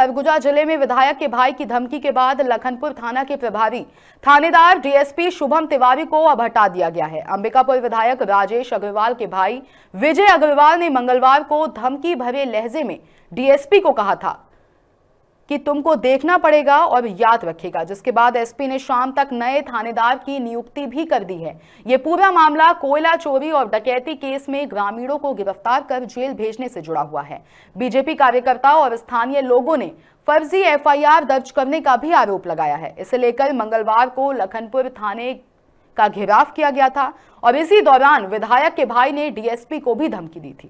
सरगुजा जिले में विधायक के भाई की धमकी के बाद लखनपुर थाना के प्रभारी थानेदार डीएसपी शुभम तिवारी को अब हटा दिया गया है अंबिकापुर विधायक राजेश अग्रवाल के भाई विजय अग्रवाल ने मंगलवार को धमकी भरे लहजे में डीएसपी को कहा था कि तुमको देखना पड़ेगा और याद रखेगा जिसके बाद एसपी ने शाम तक नए थानेदार की नियुक्ति भी कर दी है यह पूरा मामला कोयला चोरी और डकैती केस में ग्रामीणों को गिरफ्तार कर जेल भेजने से जुड़ा हुआ है बीजेपी कार्यकर्ता और स्थानीय लोगों ने फर्जी एफआईआर दर्ज करने का भी आरोप लगाया है इसे लेकर मंगलवार को लखनपुर थाने का घेराव किया गया था और इसी दौरान विधायक के भाई ने डीएसपी को भी धमकी दी थी